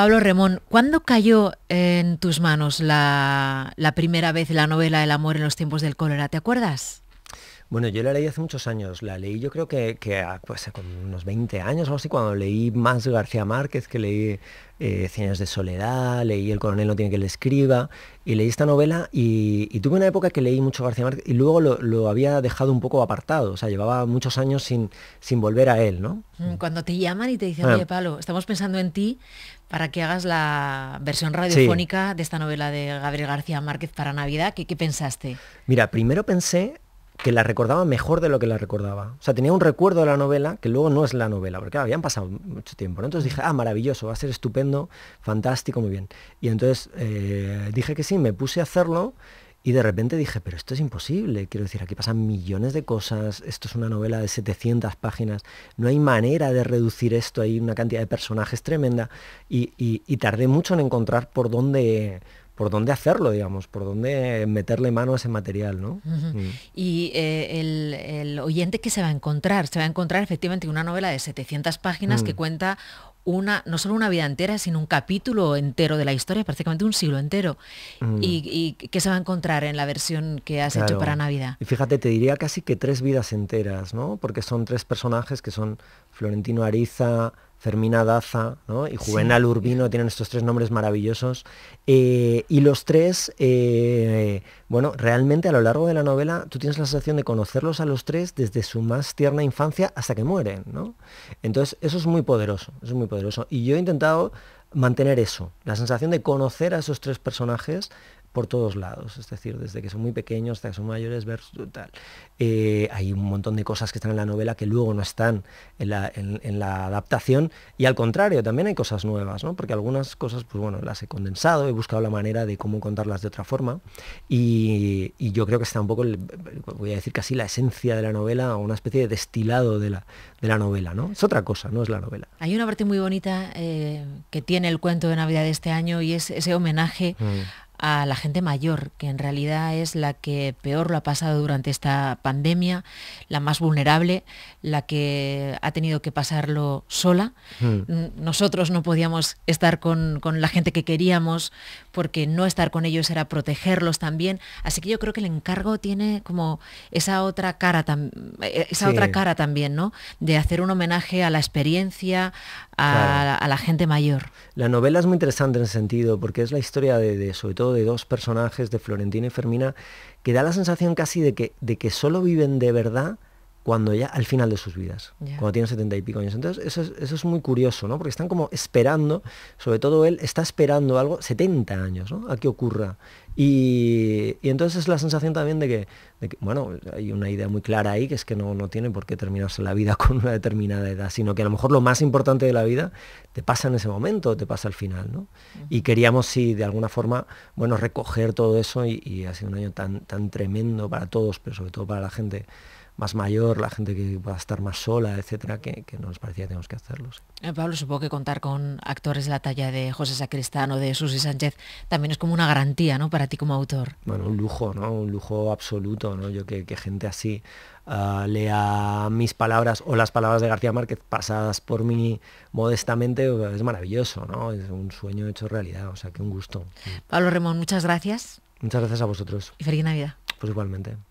Pablo Remón, ¿cuándo cayó en tus manos la, la primera vez la novela El amor en los tiempos del cólera? ¿Te acuerdas? Bueno, yo la leí hace muchos años. La leí yo creo que, que ah, pues, con unos 20 años o así, cuando leí más García Márquez, que leí eh, Cien años de soledad, leí El coronel no tiene que le escriba, y leí esta novela y, tuve una época que leí mucho García Márquez y luego lo, había dejado un poco apartado, o sea, llevaba muchos años sin, sin volver a él, ¿no? Mm, cuando te llaman y te dicen, ah. oye, Pablo, estamos pensando en ti para que hagas la versión radiofónica de esta novela de Gabriel García Márquez para Navidad, qué pensaste? Mira, primero pensé que la recordaba mejor de lo que la recordaba. O sea, tenía un recuerdo de la novela que luego no es la novela, porque ah, habían pasado mucho tiempo. Entonces dije, ah, maravilloso, va a ser estupendo, fantástico, muy bien. Y entonces eh, dije que sí, me puse a hacerlo y de repente dije, pero esto es imposible. Quiero decir, aquí pasan millones de cosas, esto es una novela de 700 páginas, no hay manera de reducir esto, hay una cantidad de personajes tremenda. y tardé mucho en encontrar por dónde por dónde hacerlo, digamos, por dónde meterle mano a ese material, ¿no? Mm. Y eh, el, oyente que se va a encontrar, se va a encontrar efectivamente una novela de 700 páginas mm. que cuenta una, no solo una vida entera, sino un capítulo entero de la historia, prácticamente un siglo entero. Mm. Y, qué se va a encontrar en la versión que has hecho para Navidad? Y fíjate, te diría casi que tres vidas enteras, ¿no? Porque son tres personajes que son Florentino Ariza, Fermina Daza y Juvenal Urbino tienen estos tres nombres maravillosos. Eh, y los tres, eh, bueno, realmente a lo largo de la novela tú tienes la sensación de conocerlos a los tres desde su más tierna infancia hasta que mueren, ¿no? Entonces eso es muy poderoso, eso es muy poderoso. Y yo he intentado mantener eso, la sensación de conocer a esos tres personajes por todos lados, es decir, desde que son muy pequeños hasta que son mayores, versus tal. Eh, hay un montón de cosas que están en la novela que luego no están en la, adaptación y al contrario, también hay cosas nuevas, ¿no? porque algunas cosas, pues bueno, las he condensado, he buscado la manera de cómo contarlas de otra forma y, yo creo que está un poco, voy a decir casi la esencia de la novela, una especie de destilado de la, de la novela, ¿no? Es otra cosa, no es la novela. Hay una parte muy bonita eh, que tiene el cuento de Navidad de este año y es ese homenaje mm a la gente mayor, que en realidad es la que peor lo ha pasado durante esta pandemia, la más vulnerable, la que ha tenido que pasarlo sola. Hmm. Nosotros no podíamos estar con, la gente que queríamos porque no estar con ellos era protegerlos también. Así que yo creo que el encargo tiene como esa otra cara, e-, esa otra cara también, ¿no? De hacer un homenaje a la experiencia, a, la, gente mayor. La novela es muy interesante en ese sentido, porque es la historia de, sobre todo de dos personajes, de Florentina y Fermina, que da la sensación casi de que, de que solo viven de verdad cuando ya al final de sus vidas, cuando tiene setenta y pico años. Entonces, eso es, muy curioso, ¿no? Porque están como esperando, sobre todo él está esperando algo, 70 años, ¿no? A que ocurra. Y, entonces es la sensación también de que, bueno, hay una idea muy clara ahí, que es que no, no tiene por qué terminarse la vida con una determinada edad, sino que a lo mejor lo más importante de la vida te pasa en ese momento, te pasa al final, ¿no? Y queríamos, sí, de alguna forma, bueno, recoger todo eso y, y ha sido un año tan, tan tremendo para todos, pero sobre todo para la gente más mayor, la gente que va a estar más sola, etcétera, que, que nos parecía que tenemos que hacerlos eh, Pablo, supongo que contar con actores de la talla de José Sacristán o de Susi Sánchez también es como una garantía, ¿no? Para ti como autor. Bueno, un lujo, ¿no? Un lujo absoluto, ¿no? Yo que, gente así ah, lea mis palabras o las palabras de García Márquez pasadas por mí modestamente, es maravilloso, ¿no? Es un sueño hecho realidad, o sea, que un gusto. Pablo Remón, muchas gracias. Muchas gracias a vosotros. Y feliz Navidad. Pues igualmente.